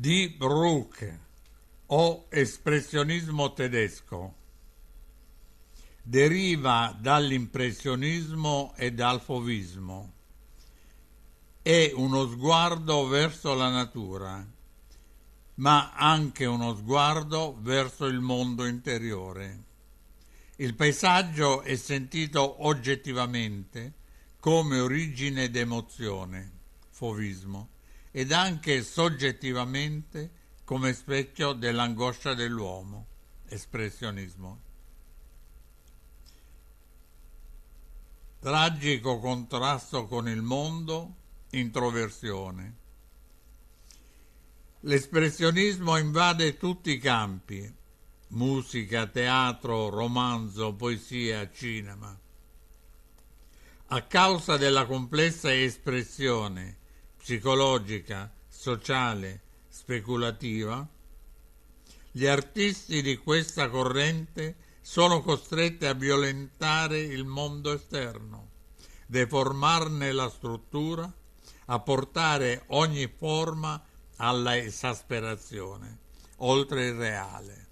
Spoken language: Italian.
Die Brücke o espressionismo tedesco deriva dall'impressionismo e dal fovismo. È uno sguardo verso la natura, ma anche uno sguardo verso il mondo interiore. Il paesaggio è sentito oggettivamente come origine d'emozione, fovismo ed anche soggettivamente come specchio dell'angoscia dell'uomo, espressionismo. Tragico contrasto con il mondo, introversione. L'espressionismo invade tutti i campi, musica, teatro, romanzo, poesia, cinema. A causa della complessa espressione psicologica, sociale, speculativa, gli artisti di questa corrente sono costretti a violentare il mondo esterno, deformarne la struttura, a portare ogni forma alla esasperazione, oltre il reale.